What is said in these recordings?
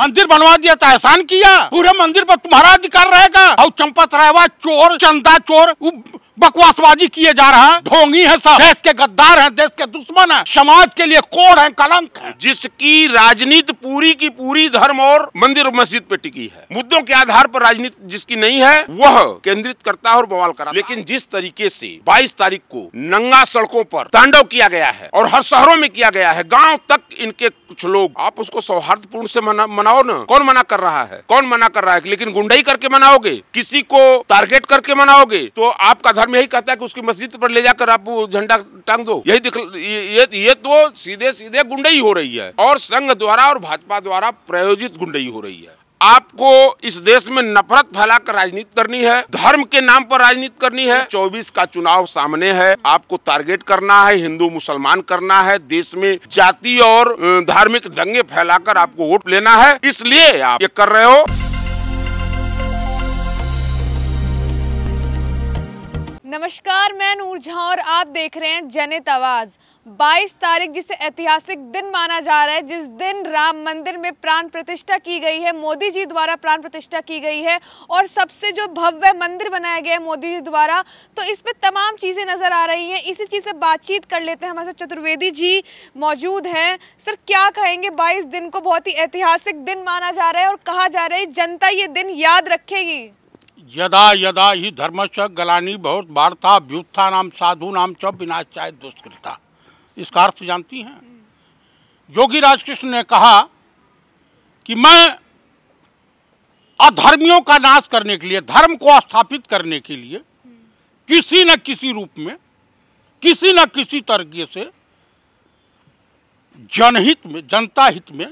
मंदिर बनवा दिया था एहसान किया पूरे मंदिर पर तुम्हारा अधिकार रहेगा और चंपत रहेगा चोर चंदा चोर बकवासबाजी किए जा रहा है ढोंगी है सब देश के गद्दार हैं देश के दुश्मन हैं समाज के लिए कोड़ है कलंक है जिसकी राजनीति पूरी की पूरी धर्म और मंदिर और मस्जिद पे टिकी है मुद्दों के आधार पर राजनीति जिसकी नहीं है वह केंद्रित करता है और बवाल करा लेकिन जिस तरीके से बाईस तारीख को नंगा सड़कों पर तांडव किया गया है और हर शहरों में किया गया है गाँव तक इनके कुछ लोग आप उसको सौहार्द पूर्ण से मना, मनाओ ना कौन मना कर रहा है कौन मना कर रहा है लेकिन गुंडाई करके मनाओगे किसी को टारगेट करके मनाओगे तो आपका धर्म धर्म यही कहता है कि उसकी मस्जिद पर ले जाकर आप झंडा टांग दो यही दिख ये, ये तो सीधे सीधे गुंडई हो रही है और संघ द्वारा और भाजपा द्वारा प्रायोजित गुंडई हो रही है आपको इस देश में नफरत फैलाकर राजनीति करनी है धर्म के नाम पर राजनीति करनी है 24 का चुनाव सामने है आपको टारगेट करना है हिंदू मुसलमान करना है देश में जाति और धार्मिक दंगे फैलाकर आपको वोट लेना है इसलिए आप ये कर रहे हो नमस्कार मैं झा और आप देख रहे हैं जनित आवाज़ 22 तारीख जिसे ऐतिहासिक दिन माना जा रहा है जिस दिन राम मंदिर में प्राण प्रतिष्ठा की गई है मोदी जी द्वारा प्राण प्रतिष्ठा की गई है और सबसे जो भव्य मंदिर बनाया गया है मोदी जी द्वारा तो इस पर तमाम चीज़ें नज़र आ रही हैं इसी चीज़ से बातचीत कर लेते हैं हमारे साथ चतुर्वेदी जी मौजूद हैं सर क्या कहेंगे बाईस दिन को बहुत ही ऐतिहासिक दिन माना जा रहा है और कहा जा रहा है जनता ये दिन याद रखेगी यदा यदा ही धर्म से गलानी बहुत वार्ता व्युत्था नाम साधु नाम च विनाश विनाशाय दुष्कृता इसका अर्थ जानती हैं योगी राजकृष्ण ने कहा कि मैं अधर्मियों का नाश करने के लिए धर्म को स्थापित करने के लिए किसी न किसी रूप में किसी न किसी तरीके से जनहित में जनता हित में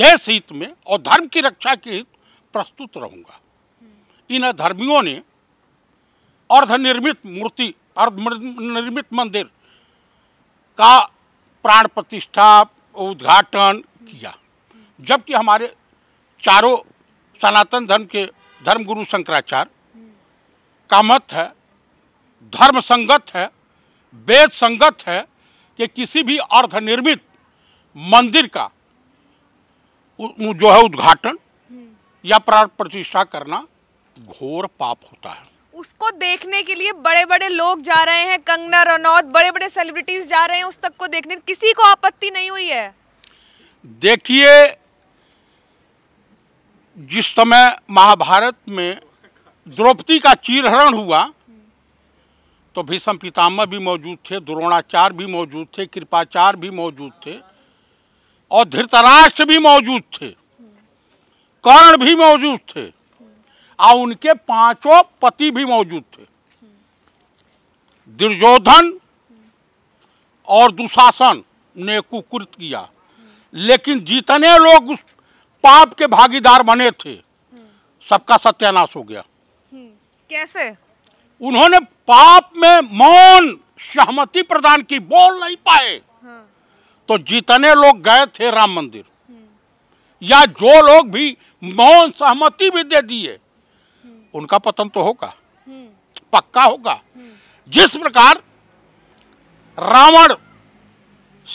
देश हित में और धर्म की रक्षा के हित प्रस्तुत रहूंगा इन धर्मियों ने अर्धनिर्मित मूर्ति अर्धनिर्मित मंदिर का प्राण प्रतिष्ठा उद्घाटन किया जबकि हमारे चारों सनातन धर्म के धर्मगुरु शंकराचार्य का मत है धर्म संगत है वेद संगत है कि किसी भी अर्धनिर्मित मंदिर का जो है उद्घाटन या प्राण प्रतिष्ठा करना घोर पाप होता है उसको देखने के लिए बड़े बड़े लोग जा रहे हैं कंगना रनौत बड़े बड़े सेलिब्रिटीज जा रहे हैं उस तक को देखने किसी को आपत्ति नहीं हुई है देखिए जिस समय महाभारत में द्रौपदी का चीरहरण हुआ तो भीष्म पितामह भी मौजूद थे द्रोणाचार्य भी मौजूद थे कृपाचार्य भी मौजूद थे और धृतराष्ट्र भी मौजूद थे कर्ण भी मौजूद थे और उनके पांचों पति भी मौजूद थे दुर्योधन और दुशासन ने कुकृत किया लेकिन जितने लोग उस पाप के भागीदार बने थे सबका सत्यानाश हो गया हम्म, कैसे उन्होंने पाप में मौन सहमति प्रदान की बोल नहीं पाए हाँ। तो जितने लोग गए थे राम मंदिर या जो लोग भी मौन सहमति भी दे दिए उनका पतन तो होगा हम्म। पक्का होगा हम्म। जिस प्रकार रावण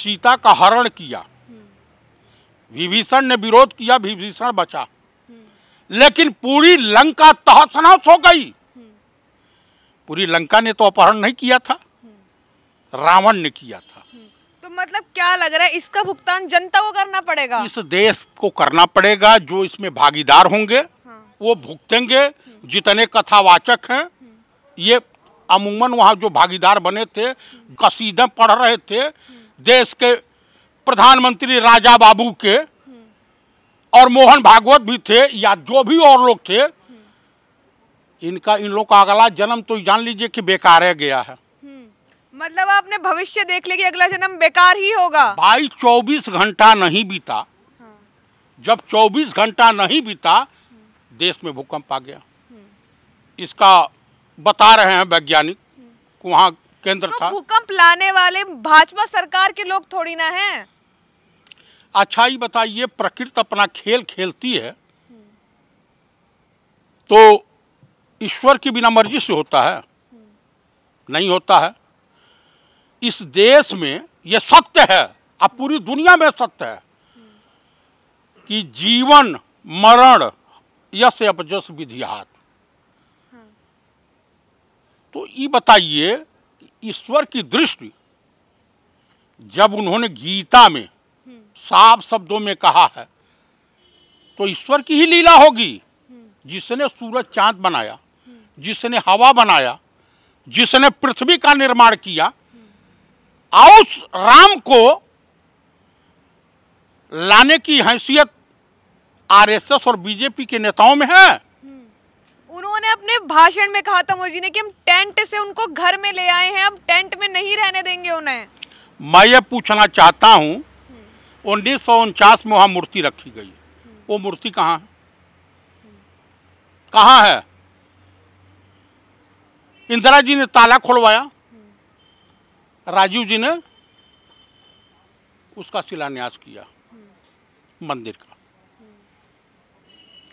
सीता का हरण किया हम्म। विभीषण ने विरोध किया विभीषण बचा लेकिन पूरी लंका तहस हो गई पूरी लंका ने तो अपहरण नहीं किया था रावण ने किया था तो मतलब क्या लग रहा है इसका भुगतान जनता को करना पड़ेगा इस देश को करना पड़ेगा जो इसमें भागीदार होंगे वो भुगतेंगे जितने कथावाचक हैं ये अमूमन वहाँ जो भागीदार बने थे कसीदे पढ़ रहे थे देश के प्रधानमंत्री राजा बाबू के और मोहन भागवत भी थे या जो भी और लोग थे इनका इन लोग का अगला जन्म तो जान लीजिए कि बेकार है गया है हम्म, मतलब आपने भविष्य देख लिया कि अगला जन्म बेकार ही होगा भाई 24 घंटा नहीं बीता हाँ। जब 24 घंटा नहीं बीता देश में भूकंप आ गया इसका बता रहे हैं वैज्ञानिक वहाँ केंद्र तो था भूकंप लाने वाले भाजपा सरकार के लोग थोड़ी ना हैं अच्छा ही बताइए प्रकृति अपना खेल खेलती है तो ईश्वर की बिना मर्जी से होता है नहीं होता है इस देश में ये सत्य है अब पूरी दुनिया में सत्य है कि जीवन मरण यश अपजस विधिहात तो ये बताइए ईश्वर की दृष्टि जब उन्होंने गीता में हम्म। साफ शब्दों में कहा है तो ईश्वर की ही लीला होगी हम्म। जिसने सूरज चांद बनाया हम्म। जिसने हवा बनाया जिसने पृथ्वी का निर्माण किया और राम को लाने की हैसियत आरएसएस और बीजेपी के नेताओं में है हम्म। उन्होंने अपने भाषण में कहा था मोदी ने कि हम टेंट से उनको घर में ले आए हैं अब टेंट में नहीं रहने देंगे उन्हें मैं ये पूछना चाहता हूँ हम्म। उन्नीस सौ उनचास में वहां मूर्ति रखी गई हम्म। वो मूर्ति कहाँ है कहाँ है इंदिरा जी ने ताला खोलवाया राजीव जी ने उसका शिलान्यास किया मंदिर का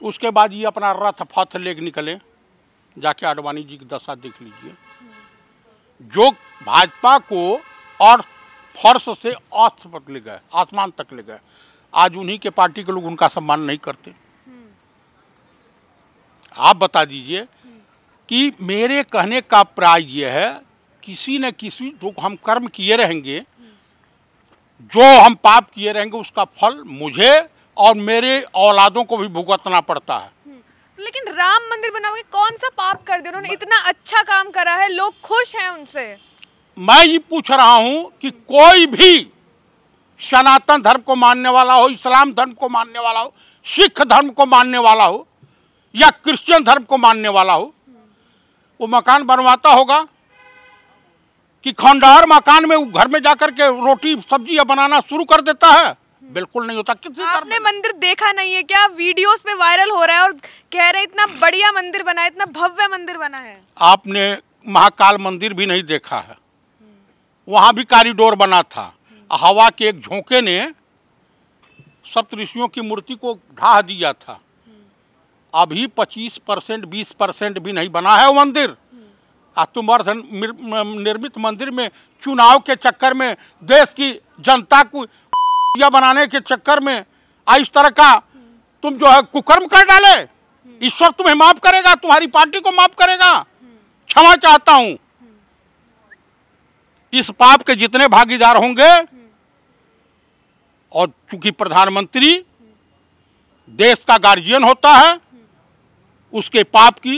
उसके बाद ये अपना रथ फथ लेके निकले जाके आडवाणी जी की दशा देख लीजिए जो भाजपा को और फर्श से अर्थ तक ले गए आसमान तक ले गए आज उन्हीं के पार्टी के लोग उनका सम्मान नहीं करते आप बता दीजिए कि मेरे कहने का प्राय यह है किसी न किसी जो हम कर्म किए रहेंगे जो हम पाप किए रहेंगे उसका फल मुझे और मेरे औलादों को भी भुगतना पड़ता है हम्म, तो लेकिन राम मंदिर बनाओगे कौन सा पाप कर दिया उन्होंने इतना अच्छा काम करा है लोग खुश हैं उनसे मैं ये पूछ रहा हूँ कि कोई भी सनातन धर्म को मानने वाला हो इस्लाम धर्म को मानने वाला हो सिख धर्म को मानने वाला हो या क्रिश्चियन धर्म को मानने वाला हो वो मकान बनवाता होगा कि खंडहर मकान में घर में जाकर के रोटी सब्जी या बनाना शुरू कर देता है बिल्कुल नहीं होता किसी आपने मंदिर देखा नहीं है क्या वीडियोस पे वायरल हो रहा है और कह रहे इतना बढ़िया मंदिर बना है इतना भव्य मंदिर बना है आपने महाकाल मंदिर भी नहीं देखा है वहाँ भी कॉरिडोर बना था हवा के एक झोंके ने सप्त ऋषियों की मूर्ति को ढाह दिया था अभी 25 परसेंट बीस परसेंट भी नहीं बना है वो मंदिर आत्मवर्ध निर्मित मंदिर में चुनाव के चक्कर में देश की जनता को या बनाने के चक्कर में आ इस तरह का तुम जो है कुकर्म कर डाले ईश्वर तुम्हें माफ करेगा तुम्हारी पार्टी को माफ करेगा क्षमा चाहता हूं इस पाप के जितने भागीदार होंगे और चूंकि प्रधानमंत्री देश का गार्जियन होता है उसके पाप की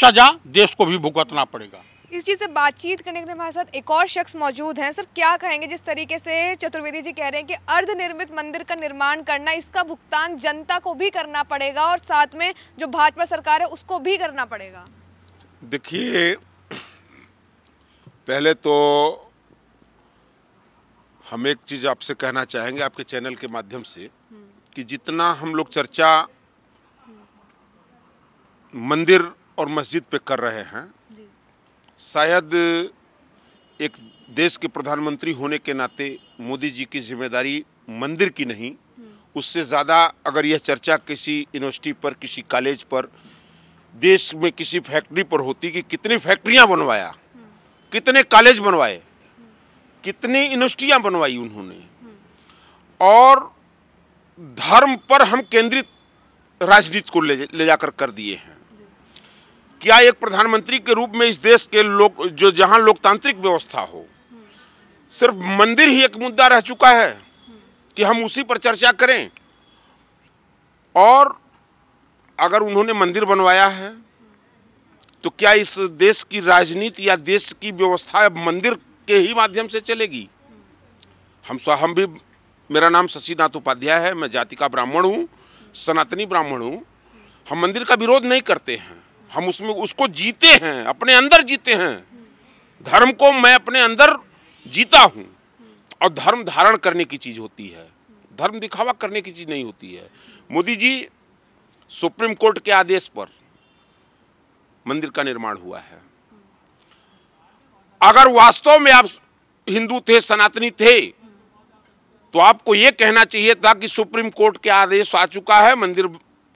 सजा देश को भी भुगतना पड़ेगा इस चीज़ से बातचीत करने के लिए हमारे साथ एक और शख्स मौजूद हैं सर क्या कहेंगे जिस तरीके से चतुर्वेदी जी कह रहे हैं कि अर्ध निर्मित मंदिर का निर्माण करना इसका भुगतान जनता को भी करना पड़ेगा और साथ में जो भाजपा सरकार है उसको भी करना पड़ेगा देखिए पहले तो हम एक चीज़ आपसे कहना चाहेंगे आपके चैनल के माध्यम से कि जितना हम लोग चर्चा मंदिर और मस्जिद पे कर रहे हैं शायद एक देश के प्रधानमंत्री होने के नाते मोदी जी की जिम्मेदारी मंदिर की नहीं हम्म। उससे ज़्यादा अगर यह चर्चा किसी यूनिवर्सिटी पर किसी कॉलेज पर देश में किसी फैक्ट्री पर होती कि कितनी फैक्ट्रियां बनवाया हम्म। कितने कॉलेज बनवाए हम्म। कितनी यूनिवर्सिटियाँ बनवाई उन्होंने और धर्म पर हम केंद्रित राजनीति को ले ले जाकर कर दिए हैं क्या एक प्रधानमंत्री के रूप में इस देश के लोग जो जहां लोकतांत्रिक व्यवस्था हो सिर्फ मंदिर ही एक मुद्दा रह चुका है कि हम उसी पर चर्चा करें और अगर उन्होंने मंदिर बनवाया है तो क्या इस देश की राजनीति या देश की व्यवस्था मंदिर के ही माध्यम से चलेगी हम हम भी मेरा नाम शशिनाथ उपाध्याय है मैं जाति का ब्राह्मण हूँ सनातनी ब्राह्मण हूँ हम मंदिर का विरोध नहीं करते हैं हम उसमें उसको जीते हैं अपने अंदर जीते हैं धर्म को मैं अपने अंदर जीता हूँ और धर्म धारण करने की चीज़ होती है धर्म दिखावा करने की चीज़ नहीं होती है मोदी जी सुप्रीम कोर्ट के आदेश पर मंदिर का निर्माण हुआ है अगर वास्तव में आप हिंदू थे सनातनी थे तो आपको ये कहना चाहिए था कि सुप्रीम कोर्ट के आदेश आ चुका है मंदिर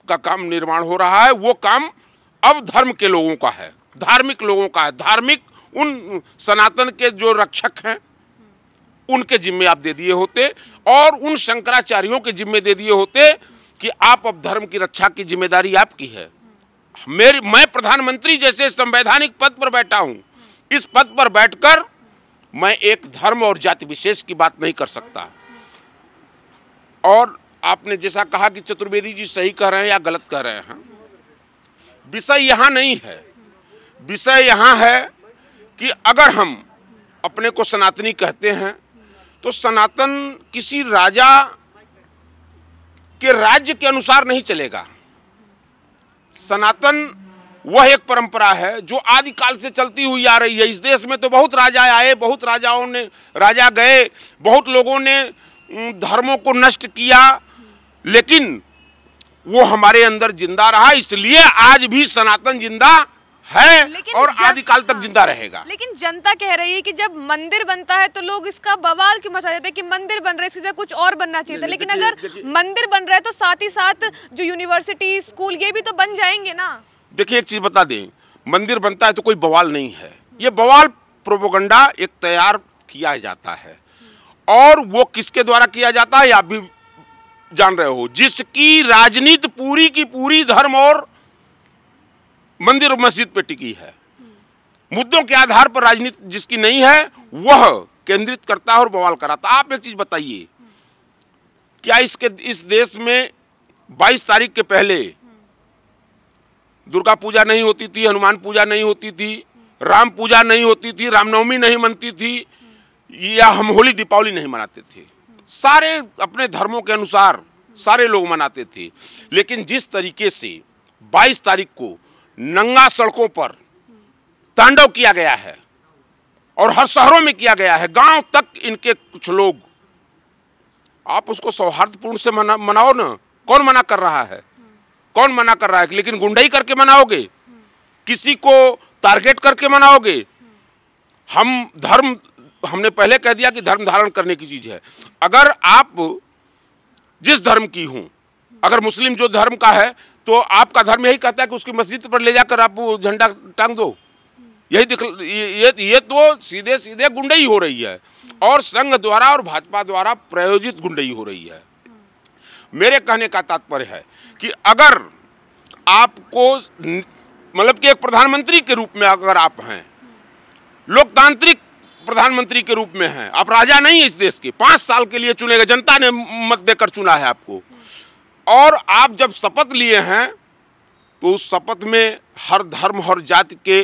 का काम निर्माण हो रहा है वो काम अब धर्म के लोगों का है धार्मिक लोगों का है धार्मिक उन सनातन के जो रक्षक हैं उनके जिम्मे आप दे दिए होते और उन शंकराचार्यों के जिम्मे दे दिए होते कि आप अब धर्म की रक्षा की जिम्मेदारी आपकी है मेरे मैं प्रधानमंत्री जैसे संवैधानिक पद पर बैठा हूं इस पद पर बैठकर मैं एक धर्म और जाति विशेष की बात नहीं कर सकता और आपने जैसा कहा कि चतुर्वेदी जी सही कह रहे हैं या गलत कह रहे हैं विषय यहाँ नहीं है विषय यहाँ है कि अगर हम अपने को सनातनी कहते हैं तो सनातन किसी राजा के राज्य के अनुसार नहीं चलेगा सनातन वह एक परंपरा है जो आदिकाल से चलती हुई आ रही है इस देश में तो बहुत राजा आए बहुत राजाओं ने राजा गए बहुत लोगों ने धर्मों को नष्ट किया लेकिन वो हमारे अंदर जिंदा रहा इसलिए आज भी सनातन जिंदा है और आदिकाल तक हाँ। जिंदा रहेगा लेकिन जनता कह रही है कि जब मंदिर बनता है तो लोग इसका बवाल क्यों मचा देते हैं कि मंदिर बन रहे इसकी कुछ और बनना चाहिए था लेकिन अगर मंदिर बन रहा है तो साथ ही साथ जो यूनिवर्सिटी स्कूल ये भी तो बन जाएंगे ना देखिए एक चीज बता दें मंदिर बनता है तो कोई बवाल नहीं है ये बवाल प्रोपोगंडा एक तैयार किया जाता है और वो किसके द्वारा किया जाता है आप भी जान रहे हो जिसकी राजनीति पूरी की पूरी धर्म और मंदिर और मस्जिद पे टिकी है मुद्दों के आधार पर राजनीति जिसकी नहीं है वह केंद्रित करता है और बवाल कराता आप एक चीज बताइए क्या इसके इस देश में 22 तारीख के पहले दुर्गा पूजा नहीं होती थी हनुमान पूजा नहीं होती थी राम पूजा नहीं होती थी रामनवमी नहीं मनती थी या हम होली दीपावली नहीं मनाते थे सारे अपने धर्मों के अनुसार सारे लोग मनाते थे लेकिन जिस तरीके से 22 तारीख को नंगा सड़कों पर तांडव किया गया है और हर शहरों में किया गया है गांव तक इनके कुछ लोग आप उसको सौहार्दपूर्ण से मना मनाओ ना कौन मना कर रहा है कौन मना कर रहा है लेकिन गुंडाई करके मनाओगे किसी को टारगेट करके मनाओगे हम धर्म हमने पहले कह दिया कि धर्म धारण करने की चीज़ है अगर आप जिस धर्म की हूं अगर मुस्लिम जो धर्म का है तो आपका धर्म यही कहता है कि उसकी मस्जिद पर ले जाकर आप झंडा टांग दो यही दिख ये ये तो सीधे सीधे गुंडई हो रही है और संघ द्वारा और भाजपा द्वारा प्रायोजित गुंडई हो रही है मेरे कहने का तात्पर्य है कि अगर आपको मतलब कि एक प्रधानमंत्री के रूप में अगर आप हैं लोकतांत्रिक प्रधानमंत्री के रूप में हैं आप राजा नहीं इस देश के पाँच साल के लिए चुने गए जनता ने मत देकर चुना है आपको और आप जब शपथ लिए हैं तो उस शपथ में हर धर्म हर जाति के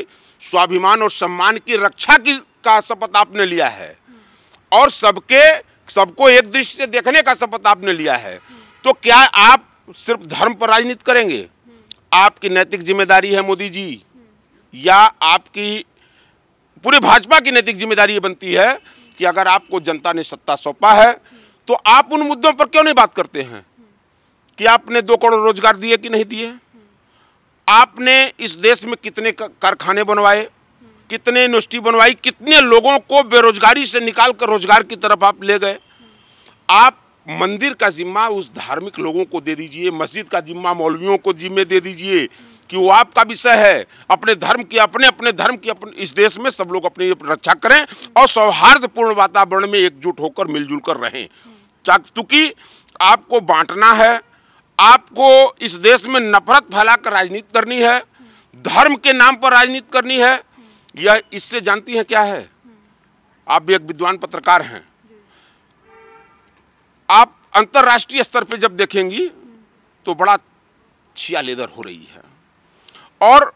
स्वाभिमान और सम्मान की रक्षा की का शपथ आपने लिया है और सबके सबको एक दृष्टि से देखने का शपथ आपने लिया है तो क्या आप सिर्फ धर्म पर राजनीति करेंगे आपकी नैतिक जिम्मेदारी है मोदी जी या आपकी पूरे भाजपा की नैतिक जिम्मेदारी ये बनती है कि अगर आपको जनता ने सत्ता सौंपा है तो आप उन मुद्दों पर क्यों नहीं बात करते हैं कि आपने दो करोड़ रोजगार दिए कि नहीं दिए आपने इस देश में कितने कारखाने बनवाए कितने यूनिवर्सिटी बनवाई कितने लोगों को बेरोजगारी से निकाल कर रोजगार की तरफ आप ले गए आप मंदिर का जिम्मा उस धार्मिक लोगों को दे दीजिए मस्जिद का जिम्मा मौलवियों को जिम्मे दे दीजिए कि वो आपका विषय है अपने धर्म की अपने अपने धर्म की अपने इस देश में सब लोग अपनी रक्षा करें और सौहार्दपूर्ण वातावरण में एकजुट होकर मिलजुल कर रहें चूंकि आपको बांटना है आपको इस देश में नफरत फैलाकर राजनीति करनी है धर्म के नाम पर राजनीति करनी है यह इससे जानती हैं क्या है आप भी एक विद्वान पत्रकार हैं आप अंतर्राष्ट्रीय स्तर पर जब देखेंगी तो बड़ा छिया लेदर हो रही है और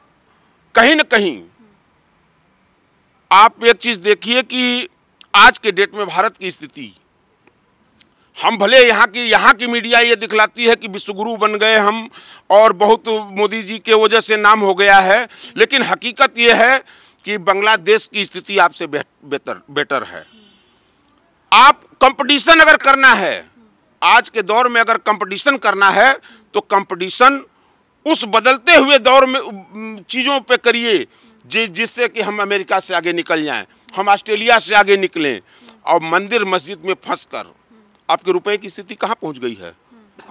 कहीं ना कहीं आप एक चीज़ देखिए कि आज के डेट में भारत की स्थिति हम भले यहाँ की यहाँ की मीडिया ये दिखलाती है कि विश्वगुरु बन गए हम और बहुत मोदी जी के वजह से नाम हो गया है लेकिन हकीकत ये है कि बांग्लादेश की स्थिति आपसे बेहतर बेटर है आप कंपटीशन अगर करना है आज के दौर में अगर कंपटीशन करना है तो कंपटीशन उस बदलते हुए दौर में चीज़ों पे करिए जि, जिससे कि हम अमेरिका से आगे निकल जाएं हम ऑस्ट्रेलिया से आगे निकलें और मंदिर मस्जिद में फंस कर आपके रुपए की स्थिति कहाँ पहुँच गई है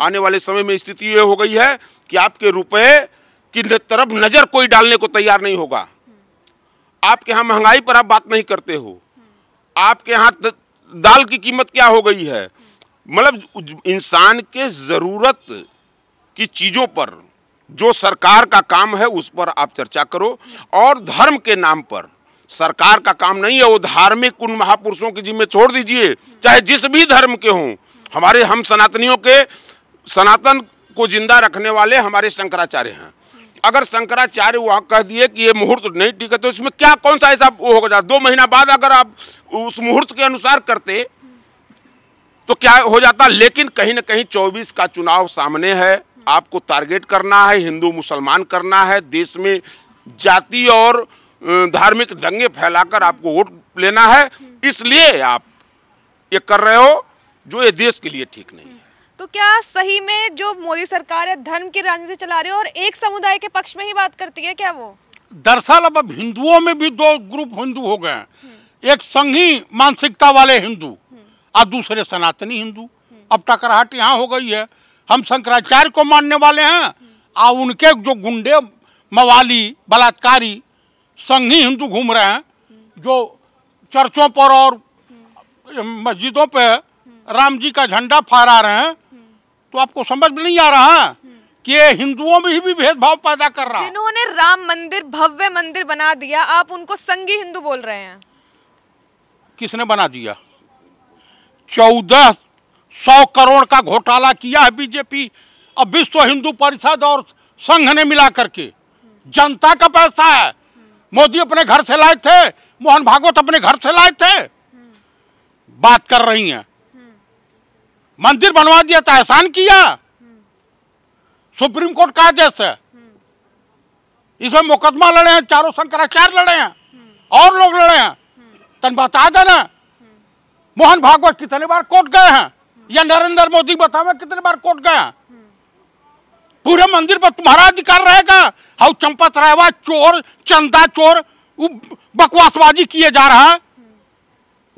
आने वाले समय में स्थिति ये हो गई है कि आपके रुपए की तरफ नज़र कोई डालने को तैयार नहीं होगा आपके यहाँ महंगाई पर आप बात नहीं करते हो आपके यहाँ दाल की कीमत क्या हो गई है मतलब इंसान के ज़रूरत की चीज़ों पर जो सरकार का काम है उस पर आप चर्चा करो और धर्म के नाम पर सरकार का काम नहीं है वो धार्मिक उन महापुरुषों के जिम्मे छोड़ दीजिए चाहे जिस भी धर्म के हों हमारे हम सनातनियों के सनातन को जिंदा रखने वाले हमारे शंकराचार्य हैं अगर शंकराचार्य वहाँ कह दिए कि ये मुहूर्त नहीं टीका तो इसमें क्या कौन सा ऐसा वो होगा दो महीना बाद अगर आप उस मुहूर्त के अनुसार करते तो क्या हो जाता लेकिन कहीं ना कहीं 24 का चुनाव सामने है आपको टारगेट करना है हिंदू मुसलमान करना है देश में जाति और धार्मिक दंगे फैलाकर आपको वोट लेना है इसलिए आप ये कर रहे हो जो ये देश के लिए ठीक नहीं है तो क्या सही में जो मोदी सरकार है धर्म की राजनीति चला रही है और एक समुदाय के पक्ष में ही बात करती है क्या वो दरअसल अब हिंदुओं में भी दो ग्रुप हिंदू हो गए हैं एक संघी मानसिकता वाले हिंदू हम्म। और दूसरे सनातनी हिंदू अब टकराहट यहाँ हो गई है हम शंकराचार्य को मानने वाले हैं आ उनके जो गुंडे मवाली बलात्कारी संघी हिंदू घूम रहे हैं जो चर्चों पर और मस्जिदों पे राम जी का झंडा फहरा रहे हैं तो आपको समझ में नहीं आ रहा है कि हिंदुओं में ही भी भेदभाव पैदा कर रहा है जिन्होंने राम मंदिर भव्य मंदिर बना दिया आप उनको संगी हिंदू बोल रहे हैं किसने बना दिया चौदह सौ करोड़ का घोटाला किया है बीजेपी अब विश्व हिंदू परिषद और संघ ने मिला करके जनता का पैसा है मोदी अपने घर से लाए थे मोहन भागवत अपने घर से लाए थे बात कर रही हैं मंदिर बनवा दिया था तो एहसान किया सुप्रीम कोर्ट का आदेश है इसमें मुकदमा लड़े हैं चारों शंकराचार्य लड़े हैं और लोग लड़े हैं तन बता देना मोहन भागवत कितने बार कोर्ट गए हैं या नरेंद्र मोदी बताओ कितने बार कोर्ट गया पूरे मंदिर पर तुम्हारा अधिकार रहेगा हाउ चंपत रहवा चोर चंदा चोर बकवासबाजी किए जा रहा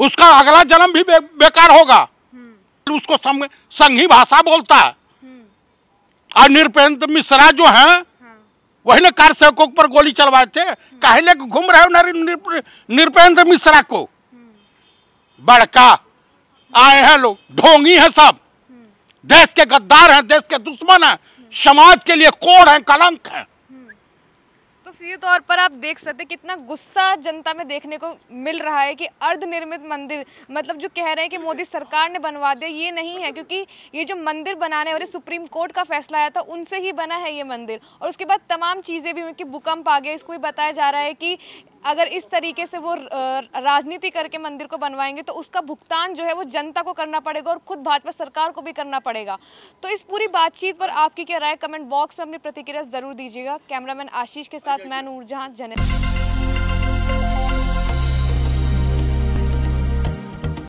उसका अगला जन्म भी बे, बेकार होगा उसको संघी भाषा बोलता है और निरपेंद्र मिश्रा जो है वही ने कार सेवकों पर गोली चलवाए थे कहले घूम रहे हो निरपेंद्र मिश्रा को बड़का आए हैं लोग ढोंगी हैं सब हम्म। देश के गद्दार हैं देश के दुश्मन हैं समाज के लिए कोड़ हैं कलंक हैं सीधे तौर पर आप देख सकते हैं कितना गुस्सा जनता में देखने को मिल रहा है कि अर्ध निर्मित मंदिर मतलब जो कह रहे हैं कि मोदी सरकार ने बनवा दिया ये नहीं है क्योंकि ये जो मंदिर बनाने वाले सुप्रीम कोर्ट का फैसला आया था उनसे ही बना है ये मंदिर और उसके बाद तमाम चीज़ें भी कि भूकंप आ गया इसको भी बताया जा रहा है कि अगर इस तरीके से वो राजनीति करके मंदिर को बनवाएंगे तो उसका भुगतान जो है वो जनता को करना पड़ेगा और खुद भाजपा सरकार को भी करना पड़ेगा तो इस पूरी बातचीत पर आपकी क्या राय कमेंट बॉक्स में अपनी प्रतिक्रिया ज़रूर दीजिएगा कैमरामैन आशीष के साथ मैं मैं नूरजहां जन